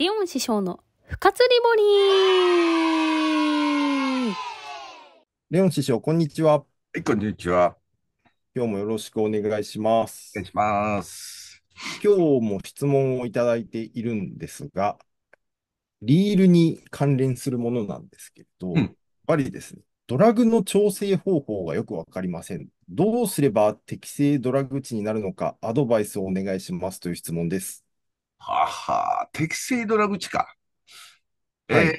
リオン師匠の不活リボリーレオン師匠、こんにちは。はい、こんにちは。今日もよろしくお願いします。お願いします。今日も質問をいただいているんですが、リールに関連するものなんですけれど、うん、やっぱりですね、ドラグの調整方法がよくわかりません。どうすれば適正ドラグ値になるのか、アドバイスをお願いしますという質問です。はは適正ドラ口か。はい、え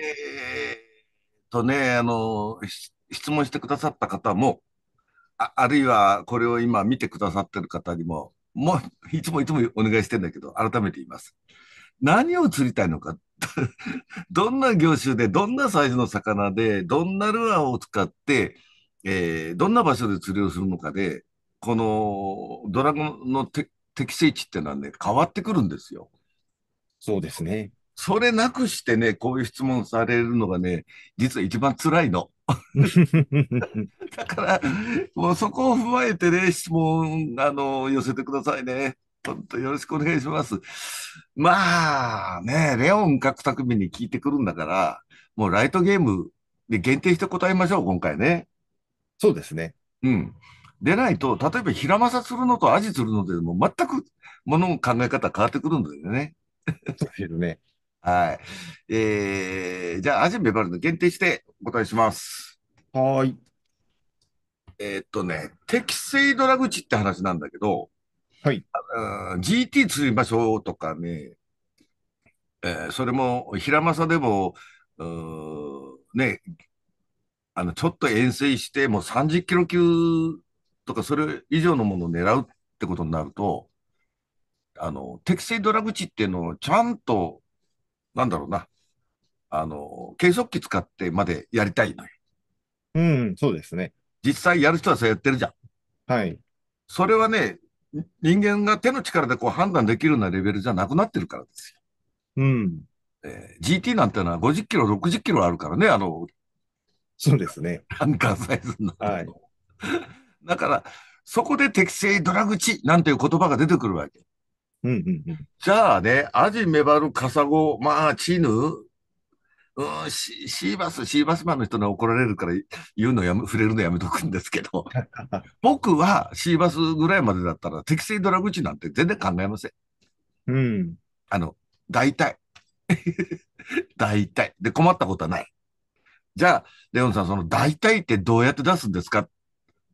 ー、とね、あの、質問してくださった方も、ああるいはこれを今見てくださってる方にも、もういつもいつもお願いしてんだけど、改めて言います。何を釣りたいのか。どんな業種で、どんなサイズの魚で、どんなルアーを使って、えー、どんな場所で釣りをするのかで、このドラゴンの適正値ってのはね、変わってくるんですよ。そうですね。それなくしてね、こういう質問されるのがね、実は一番辛いの。だから、もうそこを踏まえてね、質問、あの、寄せてくださいね。本当よろしくお願いします。まあね、レオン各匠に聞いてくるんだから、もうライトゲームで限定して答えましょう、今回ね。そうですね。うん。でないと、例えば平正するのとアジするのでも全く物の考え方変わってくるんだよね。というね。はい。えー、じゃあ、アジンバルの限定してお答えします。はい。えー、っとね、適正ドラ口って話なんだけど、はい。GT 釣りましょうとかね、えー、それも、平正でも、ね、あの、ちょっと遠征して、もう30キロ級とか、それ以上のものを狙うってことになると、あの、適正ドラ口っていうのをちゃんと、なんだろうな、あの、計測器使ってまでやりたいのよ。うん、そうですね。実際やる人はそうやってるじゃん。はい。それはね、人間が手の力でこう判断できるようなレベルじゃなくなってるからですよ。うん。えー、GT なんてのは50キロ、60キロあるからね、あの、そうですね。ランカーサイズの。はい。だから、そこで適正ドラ口なんていう言葉が出てくるわけ。うんうんうん、じゃあね、アジ、メバル、カサゴ、まあ、チヌ、うん、シーバス、シーバスマンの人に怒られるから言うのやめ、触れるのやめとくんですけど、僕はシーバスぐらいまでだったら適正ドラ口なんて全然考えません。うん。あの、大体。大体。で、困ったことはない。じゃあ、レオンさん、その大体ってどうやって出すんですか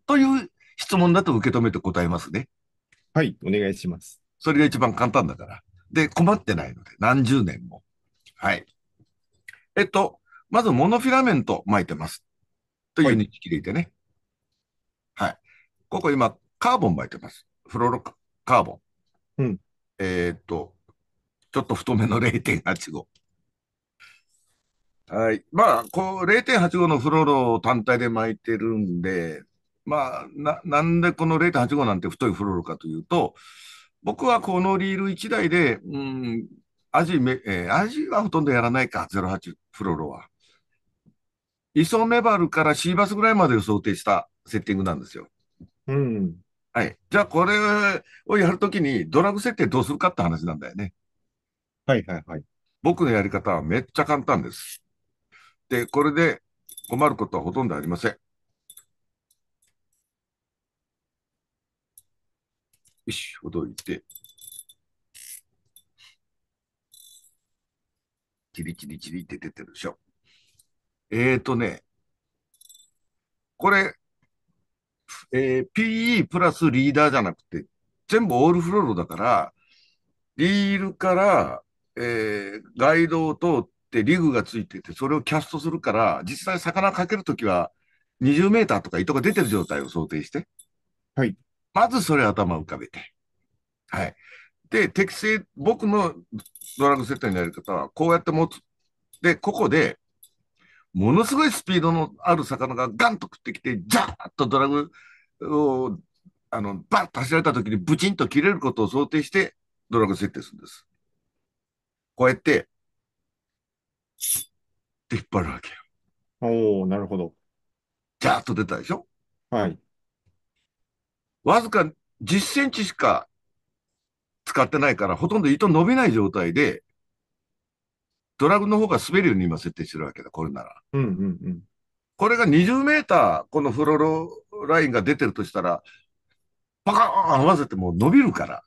という質問だと受け止めて答えますね。はい、お願いします。それが一番簡単だから。で、困ってないので、何十年も。はい。えっと、まずモノフィラメント巻いてます。という認識でいてね。はい。ここ今、カーボン巻いてます。フロロカーボン。うん。えー、っと、ちょっと太めの0.85。はい。まあ、こう、0.85のフロロを単体で巻いてるんで、まあ、な、なんでこの0.85なんて太いフロロかというと、僕はこのリール1台で、うん、味め、えー、はほとんどやらないか、08フロロは。イソメバルからシーバスぐらいまでを想定したセッティングなんですよ。うん。はい。じゃあ、これをやるときに、ドラグ設定どうするかって話なんだよね。はいはいはい。僕のやり方はめっちゃ簡単です。で、これで困ることはほとんどありません。よし、ほどいて。チリチリチリって出てるでしょ。えっ、ー、とね、これ、えー、PE プラスリーダーじゃなくて、全部オールフロードだから、リールから、えー、ガイドを通ってリグがついてて、それをキャストするから、実際魚かけるときは20メーターとか糸が出てる状態を想定して、はい。まずそれ頭を浮かべて。はい。で、適正、僕のドラッグセットになり方は、こうやって持つ。で、ここで、ものすごいスピードのある魚がガンと食ってきて、ジャーッとドラッグを、あの、バッと走られた時にブチンと切れることを想定して、ドラッグ設定するんです。こうやって、って引っ張るわけよ。おおなるほど。ジャーッと出たでしょはい。わずか10センチしか使ってないから、ほとんど糸伸びない状態で、ドラグの方が滑るように今設定してるわけだ、これなら。うんうんうん、これが20メーター、このフロロラインが出てるとしたら、パカーン合わせても伸びるから。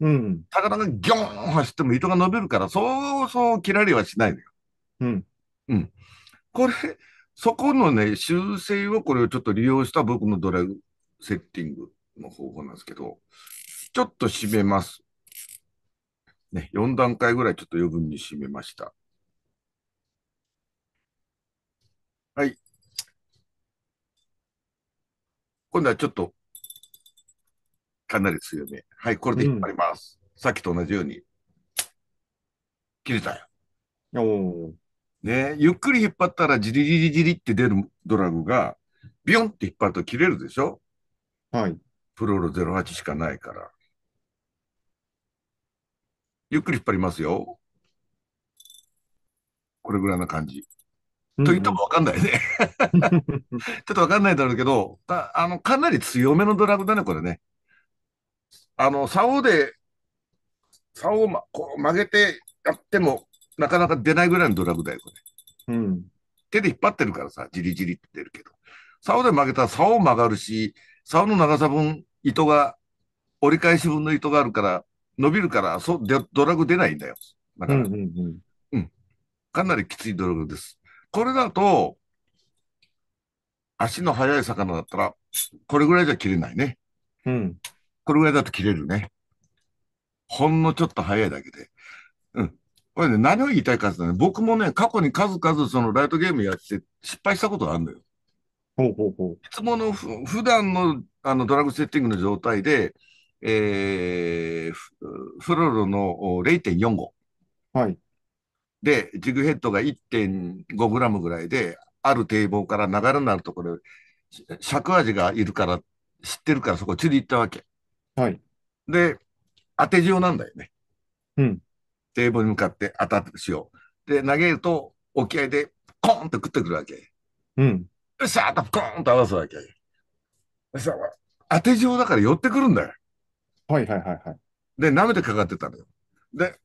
うん。魚がギョーン走っても糸が伸びるから、そうそう切られはしないのよ。うん。うん。これ、そこのね、修正をこれをちょっと利用した僕のドラグセッティング。の方法なんですけど、ちょっと締めます。ね、4段階ぐらいちょっと余分に締めました。はい。今度はちょっと、かなり強め。はい、これで引っ張ります。うん、さっきと同じように。切れたよ。おねゆっくり引っ張ったら、じりじりじりって出るドラグが、ビヨンって引っ張ると切れるでしょはい。プロール08しかないから。ゆっくり引っ張りますよ。これぐらいな感じ。と言ってもわかんないね。ちょっとわかんないだろうけど、あの、かなり強めのドラグだね、これね。あの、竿で、竿を、ま、こう曲げてやっても、なかなか出ないぐらいのドラグだよ、これ。うん。手で引っ張ってるからさ、じりじりって出るけど。竿で曲げたら竿曲がるし、竿の長さ分、糸が、折り返し分の糸があるから、伸びるから、そでドラグ出ないんだよ。だから、うん、うんうん、かなりきついドラグです。これだと、足の速い魚だったら、これぐらいじゃ切れないね。うん。これぐらいだと切れるね。ほんのちょっと速いだけで。うん。これね、何を言いたいかってね、僕もね、過去に数々そのライトゲームやって失敗したことがあるんだよ。ほうほうほう。いつものふ普段のあのドラッグセッティングの状態で、えー、フフロロの0.45。はい。で、ジグヘッドが1.5グラムぐらいで、ある堤防から流れになるところ、尺味がいるから、知ってるからそこ釣り行ったわけ。はい。で、当て状なんだよね。うん。堤防に向かって当たってしよう。で、投げると、沖合でコーンと食ってくるわけ。うん。っしーとコーンと合わすわけ。そしたら、当て状だから寄ってくるんだよ。はいはいはいはい。で、舐めてかかってたのよ。で、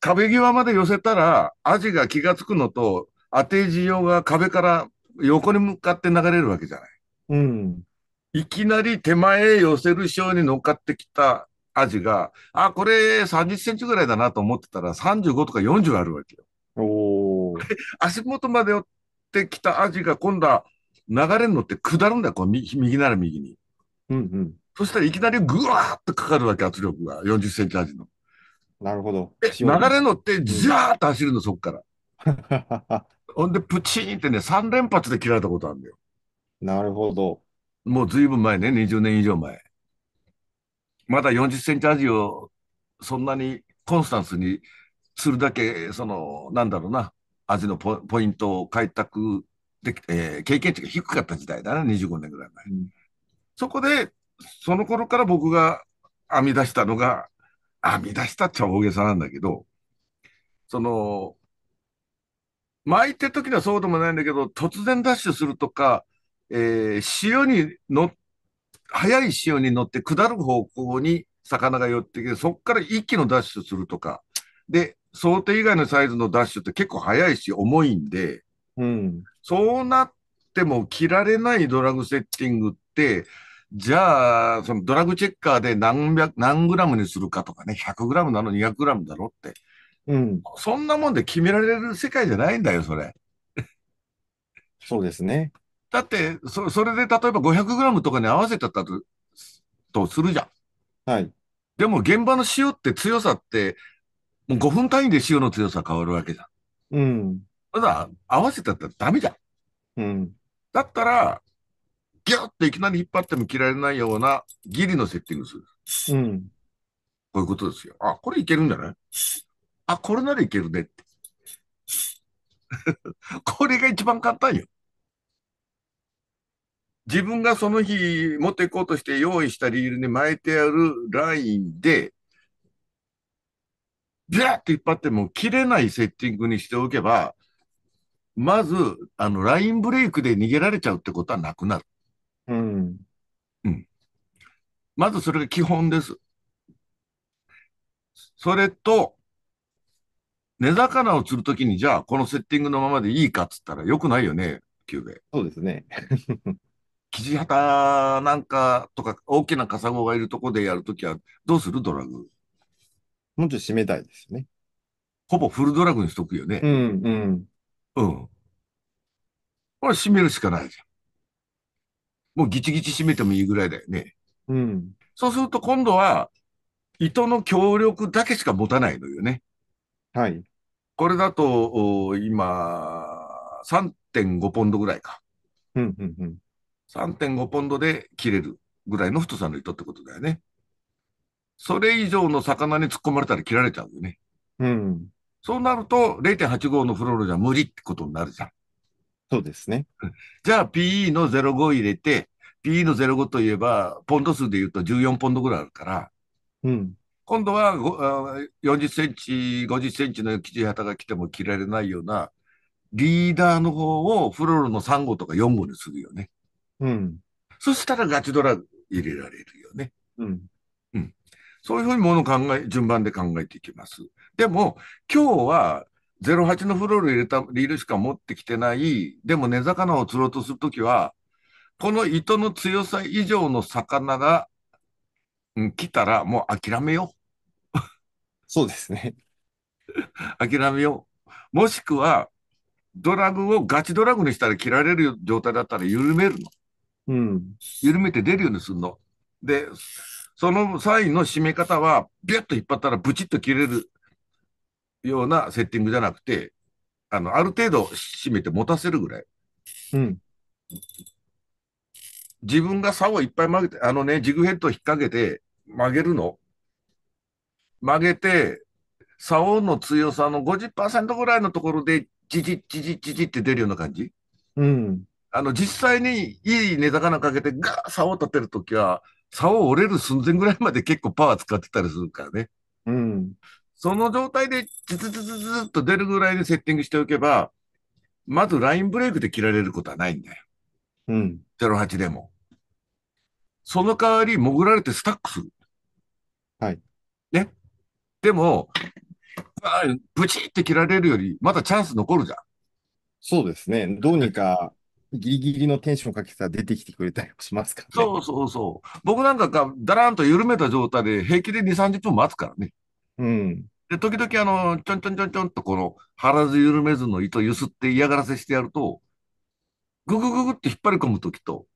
壁際まで寄せたら、アジが気がつくのと、当て状が壁から横に向かって流れるわけじゃない。うん。いきなり手前へ寄せる潮に乗っかってきたアジが、あ、これ30センチぐらいだなと思ってたら35とか40あるわけよ。お足元まで寄っってきたアジが今度は流れに乗って下るんだよ、こう右なら右に。うんうん。そしたらいきなりぐわーっとかかるわけ、圧力が。40センチアジの。なるほど。流れ乗って、じゃーっと走るの、そっから。ほんで、プチーンってね、3連発で切られたことあるんだよ。なるほど。もうずいぶん前ね、20年以上前。まだ40センチアジをそんなにコンスタンスにするだけ、その、なんだろうな、味のポポイントを開拓でき、えー、経験値が低かった時代だな、25年ぐらい前。うん、そこで、その頃から僕が編み出したのが、編み出したっちゃ大げさなんだけど、その、巻いてる時にはそうでもないんだけど、突然ダッシュするとか、えー、潮に乗っ、速い潮に乗って下る方向に魚が寄ってきて、そこから一気のダッシュするとか、で、想定以外のサイズのダッシュって結構速いし重いんで、うん、そうなっても着られないドラッグセッティングって、じゃあ、そのドラッグチェッカーで何百、何グラムにするかとかね、100グラムなの、200グラムだろって。うん。そんなもんで決められる世界じゃないんだよ、それ。そうですね。だって、そ、それで例えば500グラムとかに合わせたと、とするじゃん。はい。でも現場の塩って強さってもう5分単位で潮の強さ変わるわけじゃん。うん。ただ、合わせたったらダメじゃん。うん。だったら、ギュッといきなり引っ張っても切られないようなギリのセッティングする。うん。こういうことですよ。あ、これいけるんじゃないあ、これならいけるねって。これが一番簡単よ。自分がその日持っていこうとして用意したリールに巻いてあるラインで、ビャーって引っ張っても切れないセッティングにしておけば、まず、あの、ラインブレイクで逃げられちゃうってことはなくなる。うん。うん。まずそれが基本です。それと、根魚を釣るときに、じゃあ、このセッティングのままでいいかっつったら、よくないよね、キューベ。そうですね。キジハタなんかとか、大きなカサゴがいるとこでやるときは、どうするドラグ。もうちょっと締めたいですね。ほぼフルドラッグにしとくよね。うん、うん。うん。これ締めるしかないじゃん。もうギチギチ締めてもいいぐらいだよね。うん。そうすると今度は、糸の協力だけしか持たないのよね。はい。これだと、今、3.5ポンドぐらいか。うんうんうん。3.5ポンドで切れるぐらいの太さの糸ってことだよね。それ以上の魚に突っ込まれたら切られちゃうよね。うん。そうなると、0.85のフロールじゃ無理ってことになるじゃん。そうですね。じゃあ、PE の05入れて、PE の05といえば、ポンド数で言うと14ポンドぐらいあるから、うん。今度は40センチ、50センチの生地旗が来ても切られないような、リーダーの方をフロールの3号とか4号にするよね。うん。そしたらガチドラ入れられるよね。うん。そういうふうにものを考え、順番で考えていきます。でも、今日は08のフロール入れたリールしか持ってきてない、でも根魚を釣ろうとするときは、この糸の強さ以上の魚が、うん、来たらもう諦めよう。そうですね。諦めよう。もしくは、ドラグをガチドラグにしたら切られる状態だったら緩めるの。うん。緩めて出るようにするの。で、その際の締め方は、ビュッと引っ張ったらブチッと切れるようなセッティングじゃなくて、あの、ある程度締めて持たせるぐらい。うん。自分が竿をいっぱい曲げて、あのね、ジグヘッドを引っ掛けて曲げるの。曲げて、竿の強さの50%ぐらいのところで、じじじじじじって出るような感じ。うん。あの、実際にいい寝たかけて、ガー竿を立てるときは、差を折れる寸前ぐらいまで結構パワー使ってたりするからね。うん。その状態で、ズズズズズっと出るぐらいでセッティングしておけば、まずラインブレイクで切られることはないんだよ。うん。08でも。その代わり潜られてスタックする。はい。ね。でも、ブチって切られるより、まだチャンス残るじゃん。そうですね。どうにかギリギリのテンションかけてたら出てきてくれたりもしますからね。そうそうそう。僕なんかがだらんと緩めた状態で平気で2、30分待つからね。うん。で、時々あの、ちょんちょんちょんちょんとこの、腹ず緩めずの糸揺すって嫌がらせしてやると、ぐぐぐぐって引っ張り込む時と、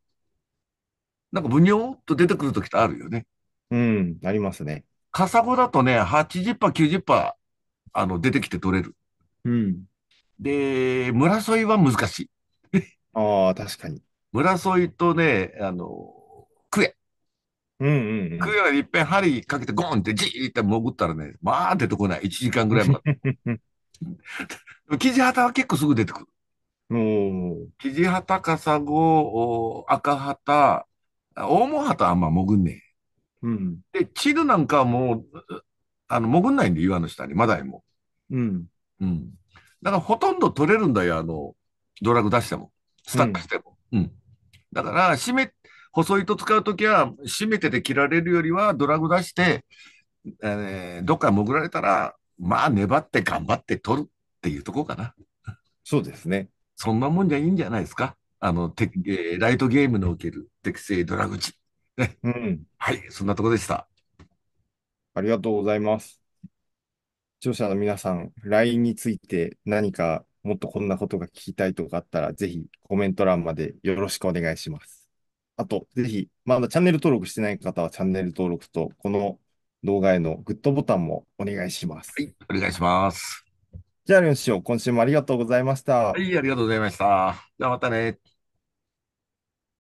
なんかぶにょーっと出てくるとってあるよね。うん、ありますね。カサゴだとね、80%、90%、あの、出てきて取れる。うん。で、村添は難しい。ああ、確かに。村添とね、あの、クエ。うんうん、ん。クエは一遍針かけてゴンってジーって潜ったらね、まあ出てこない。1時間ぐらい待って。キジハタは結構すぐ出てくる。キジハタ、カサゴ、赤ハタ、オ大モハタはあんま潜んねえ。で、チルなんかはもう、あの、潜んないんで、岩の下に、マダイも。うん。だからほとんど取れるんだよ、あの、ドラッグ出しても。スタックしても。うん、だから、締め、細い糸使うときは、締めてて切られるよりは、ドラグ出して、えー、どっか潜られたら、まあ、粘って頑張って取るっていうとこかな。そうですね。そんなもんじゃいいんじゃないですか。あの、てえー、ライトゲームの受ける適正ドラグ値。うん。はい、そんなとこでした。ありがとうございます。視聴者の皆さん、LINE について何かもっとこんなことが聞きたいとかあったら、ぜひコメント欄までよろしくお願いします。あと、ぜひ、まだチャンネル登録してない方はチャンネル登録と、この動画へのグッドボタンもお願いします。はい、お願いします。じゃあ、りょ師匠、今週もありがとうございました。はい、ありがとうございました。じゃあ、またね。